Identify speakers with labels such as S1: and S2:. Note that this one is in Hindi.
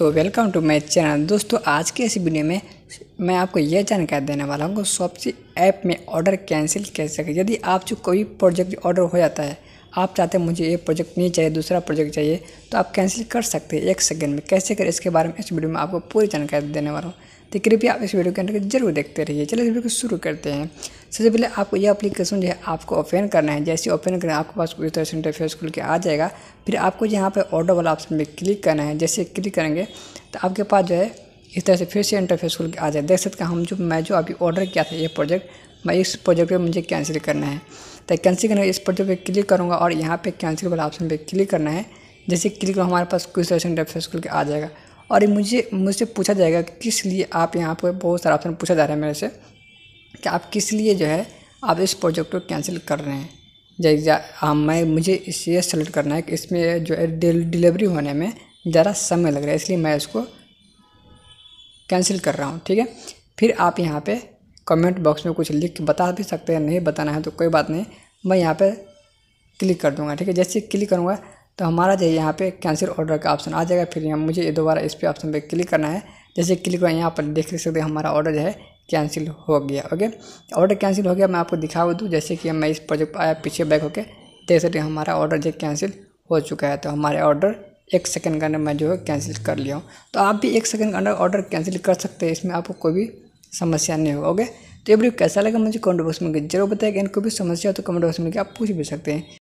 S1: तो वेलकम टू माई चैनल दोस्तों आज के इस वीडियो में मैं आपको यह जानकारी देने वाला हूँ कि शॉपसी ऐप में ऑर्डर कैंसिल कैसे करें यदि आप जो कोई प्रोजेक्ट ऑर्डर हो जाता है आप चाहते हैं मुझे ये प्रोजेक्ट नहीं चाहिए दूसरा प्रोजेक्ट चाहिए तो आप कैंसिल कर सकते हैं एक सेकेंड में कैसे करें इसके बारे में इस वीडियो में आपको पूरी जानकारी देने वाला हूँ तो कृपया आप इस वीडियो के अंदर जरूर देखते रहिए चलिए इस वीडियो को शुरू करते हैं सबसे पहले आपको यह अप्लीकेशन जो है आपको ओपन करना है जैसे ओपन करें आपके पास कुछ तरह से इंटरफेस खुल के आ जाएगा फिर आपको यहाँ पर ऑर्डर वाला ऑप्शन में क्लिक करना है जैसे क्लिक करेंगे तो आपके पास जो है इस तरह से फिर से इंटरफेस खुल के आ जाए देख सकते हैं हम जो मैं जो अभी ऑर्डर किया था ये प्रोजेक्ट मैं इस प्रोजेक्ट पर मुझे कैंसिल करना है तो कैंसिल करना इस प्रोजेक्ट पर क्लिक करूँगा और यहाँ पे कैंसिल वाला ऑप्शन पे क्लिक करना है जैसे क्लिक करो हमारे पास कुछ तरह से इंटरफेस खुल के आ जाएगा और मुझे मुझसे पूछा जाएगा कि किस लिए आप यहाँ पर बहुत सारा ऑप्शन पूछा जा रहा है मेरे से कि आप किस लिए जो है आप इस प्रोजेक्ट को कैंसिल कर रहे हैं जैसे हाँ, मैं मुझे इस ये सेलेक्ट करना है कि इसमें जो है डिलीवरी होने में ज़्यादा समय लग रहा है इसलिए मैं इसको कैंसिल कर रहा हूँ ठीक है फिर आप यहाँ पे कमेंट बॉक्स में कुछ लिख बता भी सकते हैं नहीं बताना है तो कोई बात नहीं मैं यहाँ पे क्लिक कर दूँगा ठीक है जैसे क्लिक करूँगा तो हमारा जो है यहाँ पर कैंसिल ऑर्डर का ऑप्शन आ जाएगा फिर यहाँ मुझे दोबारा इस पर ऑप्शन पर क्लिक करना है जैसे क्लिक हुआ यहाँ पर देख सकते हैं हमारा ऑर्डर जो है कैंसिल हो गया ओके ऑर्डर कैंसिल हो गया मैं आपको दिखा दूँ तो जैसे कि मैं इस प्रोजेक्ट आया पीछे बैक होकर देख सकते हमारा ऑर्डर जो कैंसिल हो चुका है तो हमारे ऑर्डर एक सेकंड के अंदर मैं जो है कैंसिल कर लिया हूँ तो आप भी एक सेकंड के अंदर ऑर्डर कैंसिल कर सकते हैं इसमें आपको कोई भी समस्या नहीं होगा ओके तो ये वीडियो कैसा लगा मुझे कमेंट बॉक्स में जरूर बताएगा इनको भी समस्या हो तो कमेंट बॉक्स में आप पूछ भी सकते हैं